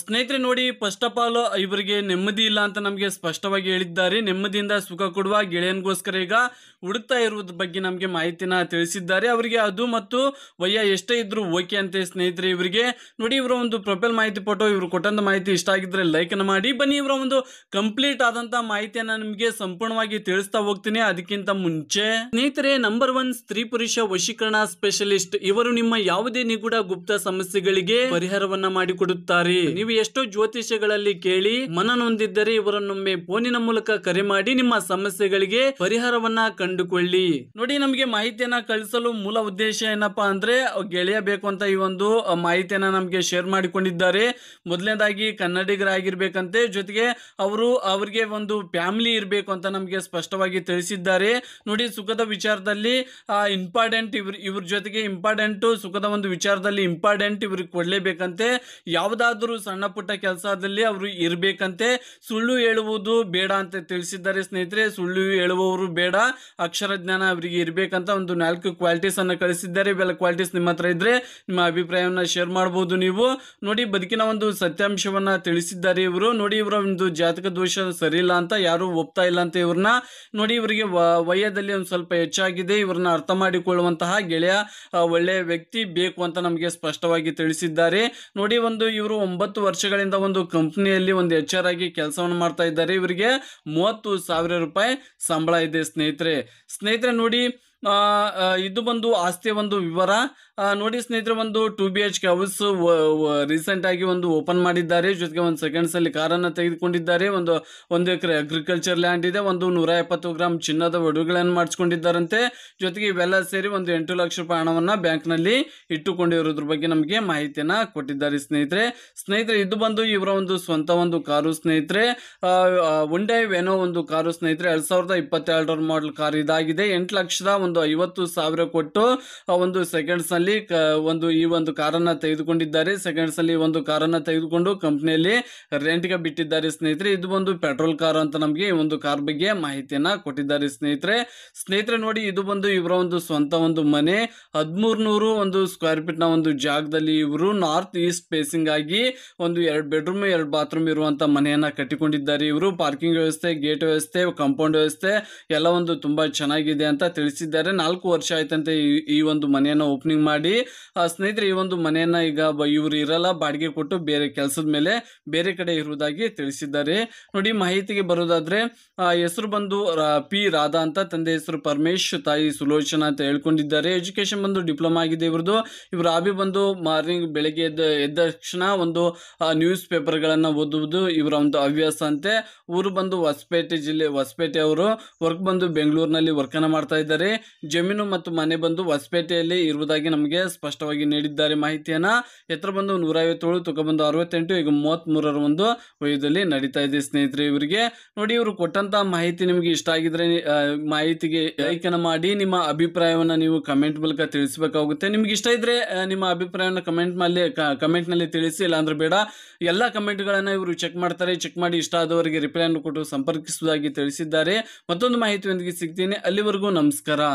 ಸ್ನೇಹಿತರೆ ನೋಡಿ first of all ಇವರಿಗೆ ನೆಮ್ಮದಿ ಇಲ್ಲ ಅಂತ ನಮಗೆ ಸ್ಪಷ್ಟವಾಗಿ ಹೇಳಿದ್ದಾರೆ ನೆಮ್ಮದಿಯಿಂದ ಸುಖ ಕೊಡುವ ಗೆಳೆಯನಿಗೋಸ್ಕರ ಈಗ ಹುಡುಕ್ತಾ ಇರುವುದ ಬಗ್ಗೆ ನಮಗೆ ಮಾಹಿತಿನ ತಿಳಿಸಿದ್ದಾರೆ ಅವರಿಗೆ ಅದು ಮತ್ತು ವಯ್ಯ ಎಷ್ಟೇ ಇದ್ರು ಓಕೆ ಅಂತ ಸ್ನೇಹಿತರೆ ಇವರಿಗೆ ನೋಡಿ ಇವರ ಒಂದು ಪ್ರೊಫೈಲ್ ಮಾಹಿತಿ ಫೋಟೋ ಇವರು ಕೊಟ್ಟಂತ ಮಾಹಿತಿ ಇಷ್ಟ ಆಗಿದ್ರೆ ಲೈಕ್ ಮಾಡಿ ಬನ್ನಿ ಇವರ ಒಂದು ಕಂಪ್ಲೀಟ್ ಆದಂತ ಮಾಹಿತಿಯನ್ನ ನಿಮಗೆ ಸಂಪೂರ್ಣವಾಗಿ ತಿಳಿಸ್ತಾ ಹೋಗ್ತೀನಿ ಅದಕ್ಕಿಂತ ಮುಂಚೆ ಸ್ನೇಹಿತರೆ ನಂಬರ್ ಒನ್ ಸ್ತ್ರೀ ಪುರುಷ ವಶೀಕರಣ ಸ್ಪೆಷಲಿಸ್ಟ್ ಇವರು ನಿಮ್ಮ ಯಾವುದೇ ನಿಗೂಢ ಗುಪ್ತ ಸಮಸ್ಯೆಗಳಿಗೆ ಪರಿಹಾರವನ್ನ ಮಾಡಿಕೊಡುತ್ತಾರೆ ನೀವು ಎಷ್ಟೋ ಜ್ಯೋತಿಷಗಳಲ್ಲಿ ಕೇಳಿ ಮನನೊಂದಿದ್ದರೆ ಇವರನ್ನೊಮ್ಮೆ ಫೋನಿನ ಮೂಲಕ ಕರೆ ಮಾಡಿ ನಿಮ್ಮ ಸಮಸ್ಯೆಗಳಿಗೆ ಪರಿಹಾರವನ್ನ ಕಂಡುಕೊಳ್ಳಿ ನೋಡಿ ನಮಗೆ ಮಾಹಿತಿಯನ್ನ ಕಳಿಸಲು ಮೂಲ ಉದ್ದೇಶ ಏನಪ್ಪಾ ಅಂದ್ರೆ ಗೆಳೆಯಬೇಕು ಅಂತ ಈ ಒಂದು ಮಾಹಿತಿಯನ್ನ ನಮಗೆ ಶೇರ್ ಮಾಡಿಕೊಂಡಿದ್ದಾರೆ ಮೊದಲನೇದಾಗಿ ಕನ್ನಡಿಗರಾಗಿರ್ಬೇಕಂತೆ ಜೊತೆಗೆ ಅವರು ಅವರಿಗೆ ಒಂದು ಫ್ಯಾಮಿಲಿ ಇರಬೇಕು ಅಂತ ನಮಗೆ ಸ್ಪಷ್ಟವಾಗಿ ತಿಳಿಸಿದ್ದಾರೆ ನೋಡಿ ಸುಖದ ವಿಚಾರದಲ್ಲಿ ಇಂಪಾರ್ಟೆಂಟ್ ಇವ್ರ ಇವ್ರ ಜೊತೆಗೆ ಇಂಪಾರ್ಟೆಂಟ್ ಸುಖದ ಒಂದು ವಿಚಾರದಲ್ಲಿ ಇಂಪಾರ್ಟೆಂಟ್ ಇವ್ರಿಗೆ ಕೊಡಲೇಬೇಕಂತೆ ಯಾವ್ದಾದ್ರು ಸಣ್ಣ ಪುಟ್ಟ ಕೆಲಸದಲ್ಲಿ ಅವರು ಇರಬೇಕಂತೆ ಸುಳ್ಳು ಹೇಳುವುದು ಬೇಡ ಅಂತ ತಿಳಿಸಿದ್ದಾರೆ ಸ್ನೇಹಿತರೆ ಸುಳ್ಳು ಹೇಳುವವರು ಬೇಡ ಅಕ್ಷರ ಜ್ಞಾನ ಅವರಿಗೆ ಇರಬೇಕಂತ ಒಂದು ನಾಲ್ಕು ಕ್ವಾಲಿಟೀಸನ್ನು ಕಳಿಸಿದ್ದಾರೆ ಇವೆಲ್ಲ ಕ್ವಾಲಿಟೀಸ್ ನಿಮ್ಮ ಹತ್ರ ನಿಮ್ಮ ಅಭಿಪ್ರಾಯವನ್ನು ಶೇರ್ ಮಾಡಬಹುದು ನೀವು ನೋಡಿ ಬದುಕಿನ ಒಂದು ಸತ್ಯಾಂಶವನ್ನ ತಿಳಿಸಿದ್ದಾರೆ ಇವರು ನೋಡಿ ಇವರ ಒಂದು ಜಾತಕ ದೋಷ ಸರಿ ಇಲ್ಲ ಅಂತ ಯಾರು ಒಪ್ತಾ ಇಲ್ಲ ಅಂತ ಇವ್ರನ್ನ ನೋಡಿ ಇವರಿಗೆ ವಯದಲ್ಲಿ ಒಂದು ಸ್ವಲ್ಪ ಹೆಚ್ಚಾಗಿದೆ ಇವರನ್ನ ಅರ್ಥ ಮಾಡಿಕೊಳ್ಳುವಂತಹ ಗೆಳೆಯ ಒಳ್ಳೆಯ ವ್ಯಕ್ತಿ ಬೇಕು ಅಂತ ನಮಗೆ ಸ್ಪಷ್ಟವಾಗಿ ತಿಳಿಸಿದ್ದಾರೆ ನೋಡಿ ಒಂದು ಇವರು ಒಂಬತ್ತು ವರ್ಷಗಳಿಂದ ಒಂದು ಕಂಪ್ನಿಯಲ್ಲಿ ಒಂದು ಎಚ್ ಆರ್ ಆಗಿ ಕೆಲಸವನ್ನು ಮಾಡ್ತಾ ಇದ್ದಾರೆ ಇವರಿಗೆ ಮೂವತ್ತು ಸಾವಿರ ರೂಪಾಯಿ ಸಂಬಳ ಇದೆ ಸ್ನೇಹಿತರೆ ಸ್ನೇಹಿತರೆ ನೋಡಿ ಇದು ಬಂದು ಆಸ್ತಿಯ ಒಂದು ವಿವರ ನೋಡಿ ಸ್ನೇಹಿತರೆ ಒಂದು two B H K house recent ಆಗಿ ಒಂದು ಓಪನ್ ಮಾಡಿದ್ದಾರೆ ಜೊತೆಗೆ ಒಂದು ಸೆಕೆಂಡ್ಸ್ ಅಲ್ಲಿ ಕಾರನ್ನು ತೆಗೆದುಕೊಂಡಿದ್ದಾರೆ ಒಂದು ಒಂದು ಎಕರೆ ಅಗ್ರಿಕಲ್ಚರ್ ಲ್ಯಾಂಡ್ ಇದೆ ಒಂದು ನೂರ ಎಪ್ಪತ್ತು ಗ್ರಾಮ್ ಚಿನ್ನದ ಒಡವೆಗಳನ್ನು ಮಾಡಿಸ್ಕೊಂಡಿದ್ದಾರಂತೆ ಜೊತೆಗೆ ಇವೆಲ್ಲ ಸೇರಿ ಒಂದು ಎಂಟು ಲಕ್ಷ ರೂಪಾಯಿ ಹಣವನ್ನು ನಲ್ಲಿ ಇಟ್ಟುಕೊಂಡಿರೋದ್ರ ಬಗ್ಗೆ ನಮಗೆ ಮಾಹಿತಿಯನ್ನ ಕೊಟ್ಟಿದ್ದಾರೆ ಸ್ನೇಹಿತರೆ ಸ್ನೇಹಿತರೆ ಇದು ಬಂದು ಇವರ ಒಂದು ಸ್ವಂತ ಒಂದು ಕಾರು ಸ್ನೇಹಿತರೆ ಒಂಡೇ ವೆನೋ ಒಂದು ಕಾರು ಸ್ನೇಹಿತರೆ ಎರಡು ಸಾವಿರದ ಇಪ್ಪತ್ತೆರಡರ ಮಾಡಲ್ ಕಾರು ಇದಾಗಿದೆ ಎಂಟು ಲಕ್ಷದ ಒಂದು ಒಂದು ಐವತ್ತು ಸಾವಿರ ಕೊಟ್ಟು ಒಂದು ಸೆಕೆಂಡ್ಸ್ ನಲ್ಲಿ ಒಂದು ಈ ಒಂದು ಕಾರನ್ನ ತೆಗೆದುಕೊಂಡಿದ್ದಾರೆ ಸೆಕೆಂಡ್ಸ್ ನಲ್ಲಿ ಒಂದು ಕಾರನ್ನ ತೆಗೆದುಕೊಂಡು ಕಂಪ್ನಿಯಲ್ಲಿ ಗೆ ಬಿಟ್ಟಿದ್ದಾರೆ ಸ್ನೇಹಿತರೆ ಇದು ಒಂದು ಪೆಟ್ರೋಲ್ ಕಾರ್ ಅಂತ ನಮಗೆ ಈ ಒಂದು ಕಾರ್ ಬಗ್ಗೆ ಮಾಹಿತಿಯನ್ನ ಕೊಟ್ಟಿದ್ದಾರೆ ಸ್ನೇಹಿತರೆ ಸ್ನೇಹಿತರೆ ನೋಡಿ ಇದು ಬಂದು ಇವರ ಒಂದು ಸ್ವಂತ ಒಂದು ಮನೆ ಹದ್ಮೂರ್ನೂರು ಒಂದು ಸ್ಕ್ವೇರ್ ಫೀಟ್ ನ ಒಂದು ಜಾಗದಲ್ಲಿ ಇವರು ನಾರ್ತ್ ಈಸ್ಟ್ ಫೇಸಿಂಗ್ ಆಗಿ ಒಂದು ಎರಡು ಬೆಡ್ರೂಮ್ ಎರಡು ಬಾತ್ರೂಮ್ ಇರುವಂತ ಮನೆಯನ್ನ ಕಟ್ಟಿಕೊಂಡಿದ್ದಾರೆ ಇವರು ಪಾರ್ಕಿಂಗ್ ವ್ಯವಸ್ಥೆ ಗೇಟ್ ವ್ಯವಸ್ಥೆ ಕಾಂಪೌಂಡ್ ವ್ಯವಸ್ಥೆ ಎಲ್ಲ ಒಂದು ತುಂಬಾ ಚೆನ್ನಾಗಿದೆ ಅಂತ ತಿಳಿಸಿದ್ದಾರೆ ಮಾಡಿಸಿದ್ದಾರೆ ನಾಲ್ಕು ವರ್ಷ ಆಯ್ತಂತೆ ಈ ಒಂದು ಮನೆಯನ್ನು ಓಪನಿಂಗ್ ಮಾಡಿ ಸ್ನೇಹಿತರೆ ಈ ಒಂದು ಮನೆಯನ್ನು ಈಗ ಇವರು ಇರಲ್ಲ ಬಾಡಿಗೆ ಕೊಟ್ಟು ಬೇರೆ ಕೆಲಸದ ಮೇಲೆ ಬೇರೆ ಕಡೆ ಇರುವುದಾಗಿ ತಿಳಿಸಿದ್ದಾರೆ ನೋಡಿ ಮಾಹಿತಿಗೆ ಬರೋದಾದ್ರೆ ಹೆಸರು ಬಂದು ಪಿ ರಾಧಾ ಅಂತ ತಂದೆ ಹೆಸರು ಪರಮೇಶ್ ತಾಯಿ ಸುಲೋಚನಾ ಅಂತ ಹೇಳ್ಕೊಂಡಿದ್ದಾರೆ ಎಜುಕೇಶನ್ ಬಂದು ಡಿಪ್ಲೊಮಾ ಆಗಿದೆ ಇವ್ರದ್ದು ಇವರು ಆಬಿ ಬಂದು ಮಾರ್ನಿಂಗ್ ಬೆಳಗ್ಗೆ ಎದ್ದ ಎದ್ದ ತಕ್ಷಣ ಒಂದು ನ್ಯೂಸ್ ಪೇಪರ್ಗಳನ್ನು ಓದುವುದು ಇವರ ಒಂದು ಹವ್ಯಾಸ ಅಂತೆ ಊರು ಬಂದು ಹೊಸಪೇಟೆ ಜಿಲ್ಲೆ ಹೊಸಪೇಟೆ ಅವರು ವರ್ಕ್ ಬಂದು ಬೆಂಗಳೂರಿನಲ್ಲಿ ವರ್ಕನ್ನು ಮಾಡ್ತಾ ಇದ್ದಾರೆ ಜಮೀನು ಮತ್ತು ಮನೆ ಬಂದು ಹೊಸಪೇಟೆಯಲ್ಲಿ ಇರುವುದಾಗಿ ನಮಗೆ ಸ್ಪಷ್ಟವಾಗಿ ನೀಡಿದ್ದಾರೆ ಮಾಹಿತಿಯನ್ನ ಎತ್ತರ ಬಂದು ಐವತ್ತೇಳು ತೂಕ ಬಂದು ಅರವತ್ತೆಂಟು ಈಗ ಮೂರರ ಒಂದು ವಯದಲ್ಲಿ ನಡೀತಾ ಇದೆ ಸ್ನೇಹಿತರೆ ಇವರಿಗೆ ನೋಡಿ ಇವರು ಕೊಟ್ಟಂತ ಮಾಹಿತಿ ನಿಮಗೆ ಇಷ್ಟ ಆಗಿದ್ರೆ ಮಾಹಿತಿಗೆ ಲೈಕನ್ನು ಮಾಡಿ ನಿಮ್ಮ ಅಭಿಪ್ರಾಯವನ್ನು ನೀವು ಕಮೆಂಟ್ ಮೂಲಕ ತಿಳಿಸಬೇಕಾಗುತ್ತೆ ನಿಮ್ಗೆ ಇಷ್ಟ ಇದ್ರೆ ನಿಮ್ಮ ಅಭಿಪ್ರಾಯವನ್ನು ಕಮೆಂಟ್ ಮೇಲೆ ನಲ್ಲಿ ತಿಳಿಸಿ ಇಲ್ಲಾಂದ್ರೆ ಬೇಡ ಎಲ್ಲ ಕಮೆಂಟ್ಗಳನ್ನು ಇವರು ಚೆಕ್ ಮಾಡ್ತಾರೆ ಚೆಕ್ ಮಾಡಿ ಇಷ್ಟ ಆದವರಿಗೆ ರಿಪ್ಲೈ ಅನ್ನು ಕೊಟ್ಟು ಸಂಪರ್ಕಿಸುವುದಾಗಿ ತಿಳಿಸಿದ್ದಾರೆ ಮತ್ತೊಂದು ಮಾಹಿತಿಯೊಂದಿಗೆ ಸಿಗ್ತೀನಿ ಅಲ್ಲಿವರೆಗೂ ನಮಸ್ಕಾರ